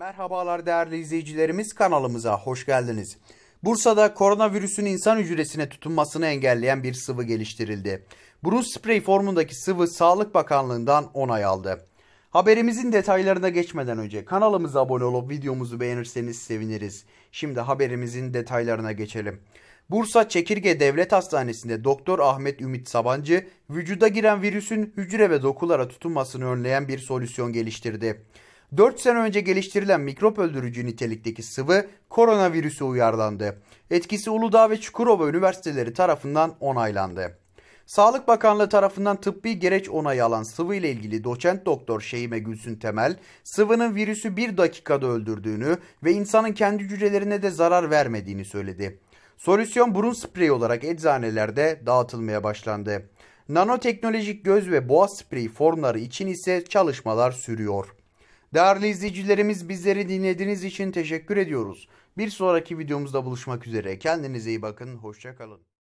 Merhabalar değerli izleyicilerimiz kanalımıza hoş geldiniz. Bursa'da koronavirüsün insan hücresine tutunmasını engelleyen bir sıvı geliştirildi. Burun sprey formundaki sıvı Sağlık Bakanlığı'ndan onay aldı. Haberimizin detaylarına geçmeden önce kanalımıza abone olup videomuzu beğenirseniz seviniriz. Şimdi haberimizin detaylarına geçelim. Bursa Çekirge Devlet Hastanesi'nde Doktor Ahmet Ümit Sabancı vücuda giren virüsün hücre ve dokulara tutunmasını önleyen bir solüsyon geliştirdi. 4 sene önce geliştirilen mikrop öldürücü nitelikteki sıvı koronavirüse uyarlandı. Etkisi Uludağ ve Çukurova Üniversiteleri tarafından onaylandı. Sağlık Bakanlığı tarafından tıbbi gereç onayı alan sıvı ile ilgili doçent doktor Şeyime Gülsün Temel, sıvının virüsü bir dakikada öldürdüğünü ve insanın kendi hücrelerine de zarar vermediğini söyledi. Solüsyon burun spreyi olarak eczanelerde dağıtılmaya başlandı. Nanoteknolojik göz ve boğaz spreyi formları için ise çalışmalar sürüyor. Değerli izleyicilerimiz bizleri dinlediğiniz için teşekkür ediyoruz. Bir sonraki videomuzda buluşmak üzere. Kendinize iyi bakın. Hoşçakalın.